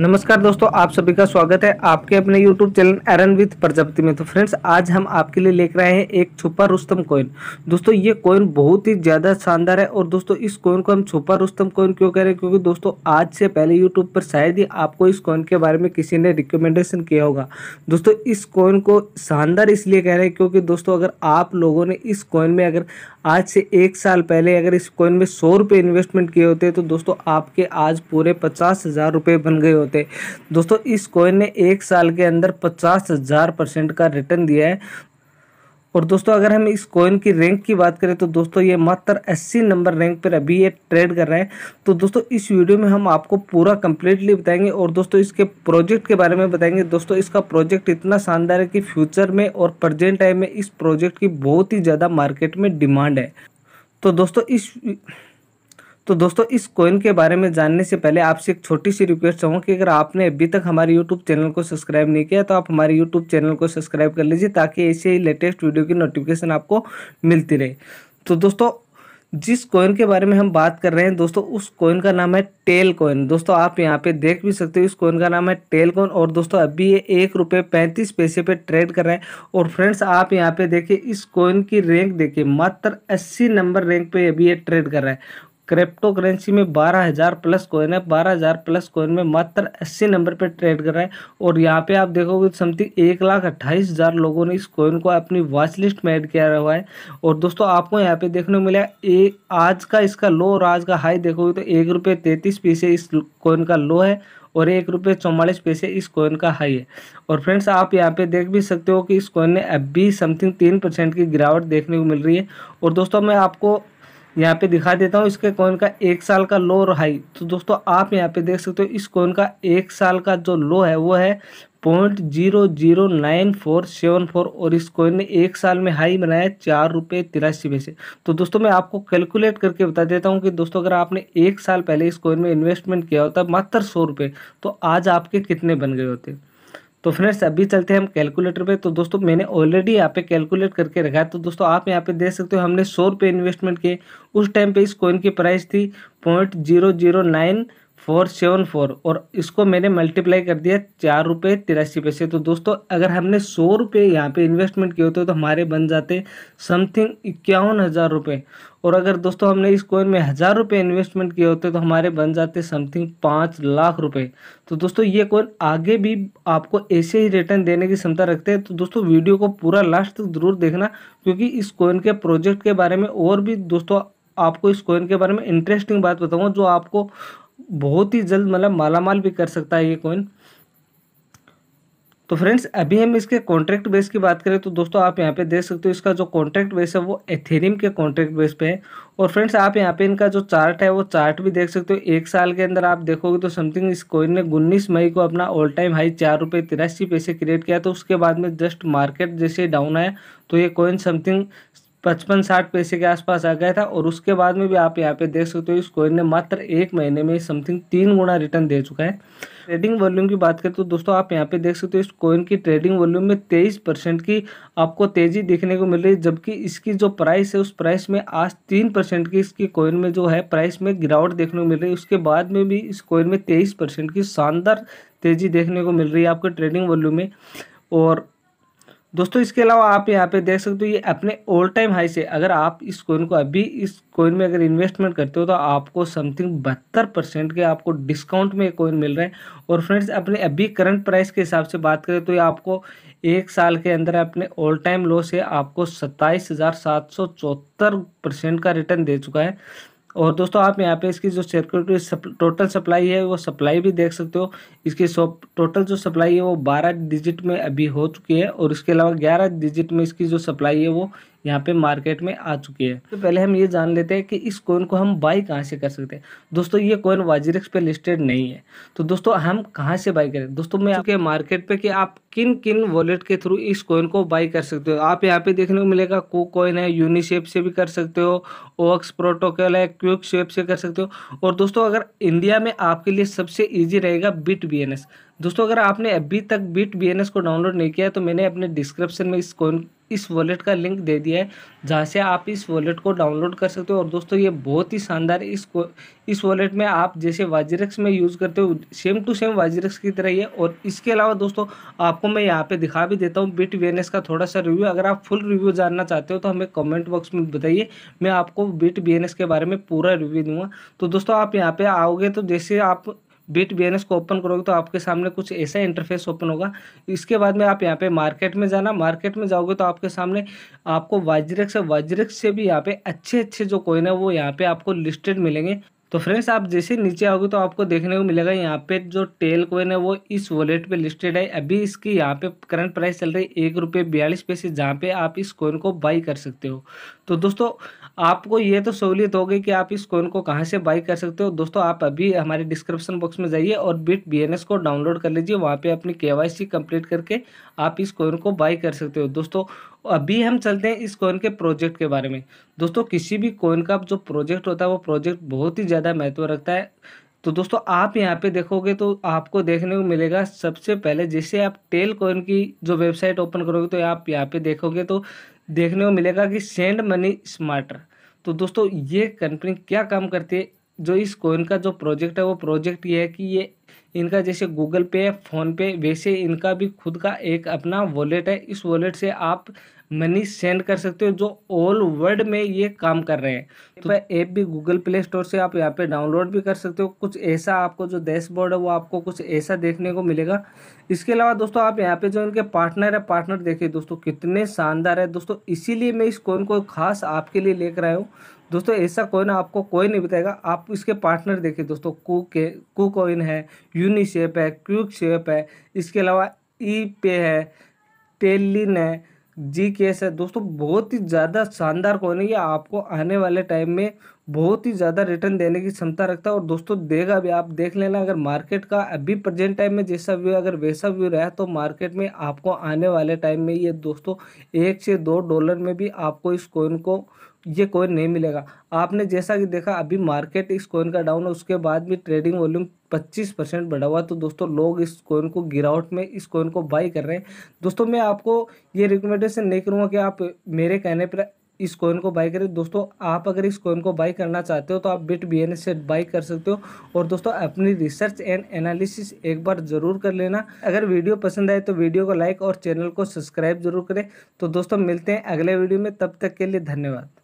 नमस्कार दोस्तों आप सभी का स्वागत है आपके अपने YouTube चैनल एरन विथ प्रजापति में तो फ्रेंड्स आज हम आपके लिए लेकर आए हैं एक छुपा रुस्तम कॉइन दोस्तों ये कॉइन बहुत ही ज़्यादा शानदार है और दोस्तों इस कॉइन को हम छुपा रुस्तम कॉइन क्यों कह रहे हैं क्योंकि दोस्तों आज से पहले YouTube पर शायद ही आपको इस कॉइन के बारे में किसी ने रिकमेंडेशन किया होगा दोस्तों इस कॉइन को शानदार इसलिए कह रहे हैं क्योंकि दोस्तों अगर आप लोगों ने इस कॉइन में अगर आज से एक साल पहले अगर इस कॉइन में सौ रुपये इन्वेस्टमेंट किए होते तो दोस्तों आपके आज पूरे पचास हज़ार रुपये बन गए होते दोस्तों इस कॉइन ने एक साल के अंदर पचास हज़ार परसेंट का रिटर्न दिया है और दोस्तों अगर हम इस कॉइन की रैंक की बात करें तो दोस्तों ये मात्र 80 नंबर रैंक पर अभी ये ट्रेड कर रहा है तो दोस्तों इस वीडियो में हम आपको पूरा कम्प्लीटली बताएंगे और दोस्तों इसके प्रोजेक्ट के बारे में बताएंगे दोस्तों इसका प्रोजेक्ट इतना शानदार है कि फ्यूचर में और प्रजेंट टाइम में इस प्रोजेक्ट की बहुत ही ज़्यादा मार्केट में डिमांड है तो दोस्तों इस तो दोस्तों इस कॉइन के बारे में जानने से पहले आपसे एक छोटी सी रिक्वेस्ट चाहूँ कि अगर आपने अभी तक हमारे यूट्यूब चैनल को सब्सक्राइब नहीं किया तो आप हमारे यूट्यूब चैनल को सब्सक्राइब कर लीजिए ताकि ऐसे ही लेटेस्ट वीडियो की नोटिफिकेशन आपको मिलती रहे तो दोस्तों जिस कॉइन के बारे में हम बात कर रहे हैं दोस्तों उस कॉइन का नाम है टेल कॉइन दोस्तों आप यहाँ पे देख भी सकते हो इस कॉइन का नाम है टेल कॉइन और दोस्तों अभी ये एक रुपये पैंतीस पैसे पे ट्रेड कर रहा है और फ्रेंड्स आप यहाँ पे देखिए इस कॉइन की रैंक देखिए मात्र अस्सी नंबर रैंक पे अभी ये ट्रेड कर रहा है क्रिप्टो करेंसी में बारह हज़ार प्लस कॉइन है बारह हज़ार प्लस कॉइन में मात्र अस्सी नंबर पर ट्रेड कर रहा है और यहाँ पे आप देखोगे समथिंग एक लाख अट्ठाईस हज़ार लोगों ने इस कॉइन को अपनी वॉच लिस्ट में ऐड किया हुआ है और दोस्तों आपको यहाँ पे देखने को मिला ए आज का इसका लो और आज का हाई देखोगे तो एक रुपये तैंतीस पैसे इस कॉइन का लो है और एक रुपये चौवालीस पैसे इस कॉइन का हाई है और फ्रेंड्स आप यहाँ पे देख भी सकते हो कि इस कॉइन ने अभी समथिंग तीन परसेंट की गिरावट देखने को मिल रही है और दोस्तों मैं आपको यहाँ पे दिखा देता हूँ इसके कॉइन का एक साल का लो और हाई तो दोस्तों आप यहाँ पे देख सकते हो इस कॉइन का एक साल का जो लो है वो है point zero zero nine four seven four और इस कॉइन ने एक साल में हाई बनाया चार रुपये तिरासी पैसे तो दोस्तों मैं आपको कैलकुलेट करके बता देता हूँ कि दोस्तों अगर आपने एक साल पहले इस कॉइन में इन्वेस्टमेंट किया होता मात्र सौ रुपये तो आज आपके कितने बन गए होते तो फ्रेंड्स अभी चलते हैं हम कैलकुलेटर पे तो दोस्तों मैंने ऑलरेडी यहाँ पे कैलकुलेट करके रखा है तो दोस्तों आप यहाँ पे देख सकते हो हमने सौ रुपये इन्वेस्टमेंट किए उस टाइम पे इस कॉइन की प्राइस थी point zero zero nine four seven four और इसको मैंने मल्टीप्लाई कर दिया चार रुपये तिरासी पैसे तो दोस्तों अगर हमने सौ रुपये यहाँ पे इन्वेस्टमेंट किए होते तो हमारे बन जाते समथिंग इक्यावन हज़ार रुपये और अगर दोस्तों हमने इस कॉइन में हज़ार रुपये इन्वेस्टमेंट किए होते तो हमारे बन जाते समथिंग पाँच लाख रुपये तो दोस्तों ये कॉइन आगे भी आपको ऐसे ही रिटर्न देने की क्षमता रखते हैं तो दोस्तों वीडियो को पूरा लास्ट तक ज़रूर देखना क्योंकि इस कॉइन के प्रोजेक्ट के बारे में और भी दोस्तों आपको इस कॉइन के बारे में इंटरेस्टिंग बात बताऊँगा जो आपको बहुत ही जल्द मतलब मालामाल भी कर सकता है ये कॉइन तो फ्रेंड्स अभी हम इसके कॉन्ट्रैक्ट बेस की बात करें तो दोस्तों आप यहाँ पे देख सकते हो इसका जो कॉन्ट्रैक्ट बेस है वो एथेरियम के कॉन्ट्रैक्ट बेस पे है और फ्रेंड्स आप यहाँ पे इनका जो चार्ट है वो चार्ट भी देख सकते हो एक साल के अंदर आप देखोगे तो समथिंग इस कोइन ने उन्नीस मई को अपना ऑल टाइम हाई चार रुपये तिरासी पैसे क्रिएट किया तो उसके बाद में जस्ट मार्केट जैसे डाउन आया तो ये कोइन समथिंग पचपन साठ पैसे के आसपास आ गया था और उसके बाद में भी आप यहाँ पे देख सकते हो इस कोइन ने मात्र एक महीने में समथिंग तीन गुना रिटर्न दे चुका है ट्रेडिंग वॉल्यूम की बात करें तो दोस्तों आप यहाँ पे देख सकते हो इस कोइन की ट्रेडिंग वॉल्यूम में तेईस परसेंट की आपको तेजी देखने को मिल रही है जबकि इसकी जो प्राइस है उस प्राइस में आज तीन परसेंट की इसकी कोइन में जो है प्राइस में गिरावट देखने को मिल रही है उसके बाद में भी इस कोइन में तेईस परसेंट की शानदार तेजी देखने को मिल रही है आपके ट्रेडिंग वॉल्यूम में और दोस्तों इसके अलावा आप यहाँ पे देख सकते हो ये अपने ऑल टाइम हाई से अगर आप इस कॉइन को अभी इस कॉइन में अगर इन्वेस्टमेंट करते हो तो आपको समथिंग बहत्तर परसेंट के आपको डिस्काउंट में कॉइन मिल रहा है और फ्रेंड्स अपने अभी करंट प्राइस के हिसाब से बात करें तो ये आपको एक साल के अंदर अपने ऑल टाइम लो से आपको सत्ताईस का रिटर्न दे चुका है और दोस्तों आप यहाँ पे इसकी जो सिक्योरिटी सप, टोटल सप्लाई है वो सप्लाई भी देख सकते हो इसकी सो टोटल जो सप्लाई है वो बारह डिजिट में अभी हो चुकी है और इसके अलावा ग्यारह डिजिट में इसकी जो सप्लाई है वो यहाँ पे मार्केट में आ चुकी है तो पहले हम ये जान लेते हैं कि इस कॉइन को हम बाई कहाँ से कर सकते हैं दोस्तों ये कॉइन वाजिरिक्स पे लिस्टेड नहीं है तो दोस्तों हम कहाँ से बाई करें दोस्तों मैं आपके मार्केट पे कि आप किन किन वॉलेट के थ्रू इस कॉइन को बाई कर सकते हो आप यहाँ पे देखने को मिलेगा को कॉइन है यूनिसेप से भी कर सकते हो ओक्स प्रोटोकॉल है क्विक शेप से कर सकते हो और दोस्तों अगर इंडिया में आपके लिए सबसे ईजी रहेगा बिट बी दोस्तों अगर आपने अभी तक बिट बी को डाउनलोड नहीं किया तो मैंने अपने डिस्क्रिप्शन में इस कॉइन इस वॉलेट का लिंक दे दिया है जहाँ से आप इस वॉलेट को डाउनलोड कर सकते हो और दोस्तों ये बहुत ही शानदार इस इस वॉलेट में आप जैसे वाजीरेक्स में यूज़ करते हो सेम टू सेम वाजीरेक्स की तरह ही है और इसके अलावा दोस्तों आपको मैं यहाँ पे दिखा भी देता हूँ बिट वी का थोड़ा सा रिव्यू अगर आप फुल रिव्यू जानना चाहते हो तो हमें कमेंट बॉक्स में बताइए मैं आपको बिट वी के बारे में पूरा रिव्यू दूंगा तो दोस्तों आप यहाँ पर आओगे तो जैसे आप बिट बी को ओपन करोगे तो आपके सामने कुछ ऐसा इंटरफेस ओपन होगा इसके बाद में आप यहाँ पे मार्केट में जाना मार्केट में जाओगे तो आपके सामने आपको वाजरेक्स वाजरेक्स से भी यहाँ पे अच्छे अच्छे जो कॉइन है वो यहाँ पे आपको लिस्टेड मिलेंगे तो फ्रेंड्स आप जैसे नीचे आओगे तो आपको देखने को मिलेगा यहाँ पे जो टेल कोइन है वो इस वॉलेट पे लिस्टेड है अभी इसकी यहाँ पे करंट प्राइस चल रही है एक रुपये बयालीस पैसे जहाँ पे आप इस कोइन को बाई कर सकते हो तो दोस्तों आपको ये तो सहूलियत हो गई कि आप इस कोइन को कहाँ से बाई कर सकते हो दोस्तों आप अभी हमारे डिस्क्रिप्शन बॉक्स में जाइए और बिट बी को डाउनलोड कर लीजिए वहाँ पर अपनी के कंप्लीट करके आप इस कोइन को बाई कर सकते हो दोस्तों अभी हम चलते हैं इस कॉइन के प्रोजेक्ट के बारे में दोस्तों किसी भी कॉइन का जो प्रोजेक्ट होता है वो प्रोजेक्ट बहुत ही ज़्यादा महत्व रखता है तो दोस्तों आप यहाँ पे देखोगे तो आपको देखने को मिलेगा सबसे पहले जैसे आप टेल कॉइन की जो वेबसाइट ओपन करोगे तो आप यहाँ पे देखोगे तो देखने को मिलेगा कि सेंड मनी स्मार्टर तो दोस्तों ये कंपनी क्या काम करती है जो इस कोइन का जो प्रोजेक्ट है वो प्रोजेक्ट ये है कि ये इनका जैसे गूगल पे फ़ोन पे वैसे इनका भी खुद का एक अपना वॉलेट है इस वॉलेट से आप मनी सेंड कर सकते हो जो ऑल वर्ल्ड में ये काम कर रहे हैं तो, तो ऐप भी गूगल प्ले स्टोर से आप यहाँ पे डाउनलोड भी कर सकते हो कुछ ऐसा आपको जो डैशबोर्ड है वो आपको कुछ ऐसा देखने को मिलेगा इसके अलावा दोस्तों आप यहाँ पे जो इनके पार्टनर है पार्टनर देखिए दोस्तों कितने शानदार है दोस्तों इसीलिए मैं इस कोइन को खास आपके लिए लेकर आया हूँ दोस्तों ऐसा ना आपको कोई नहीं बताएगा आप इसके पार्टनर देखिए दोस्तों कू के कू है यूनिशेप है क्यूक शेप है इसके अलावा ई e पे है टेलिन है जी केस है दोस्तों बहुत ही ज़्यादा शानदार कोइन है ये आपको आने वाले टाइम में बहुत ही ज़्यादा रिटर्न देने की क्षमता रखता है और दोस्तों देगा भी आप देख लेना अगर मार्केट का अभी प्रेजेंट टाइम में जैसा व्यू अगर वैसा व्यू रहा तो मार्केट में आपको आने वाले टाइम में ये दोस्तों एक से दो डॉलर में भी आपको इस कोइन को ये कोइन नहीं मिलेगा आपने जैसा कि देखा अभी मार्केट इस कोइन का डाउन है उसके बाद भी ट्रेडिंग वॉल्यूम 25 परसेंट बढ़ा हुआ तो दोस्तों लोग इस कोइन को गिरावट में इस कोइन को बाई कर रहे हैं दोस्तों मैं आपको ये रिकमेंडेशन नहीं करूँगा कि आप मेरे कहने पर इस कोइन को बाई करें दोस्तों आप अगर इस कोइन को बाई करना चाहते हो तो आप बिट बी से बाई कर सकते हो और दोस्तों अपनी रिसर्च एंड एनालिसिस एक बार ज़रूर कर लेना अगर वीडियो पसंद आए तो वीडियो को लाइक और चैनल को सब्सक्राइब जरूर करें तो दोस्तों मिलते हैं अगले वीडियो में तब तक के लिए धन्यवाद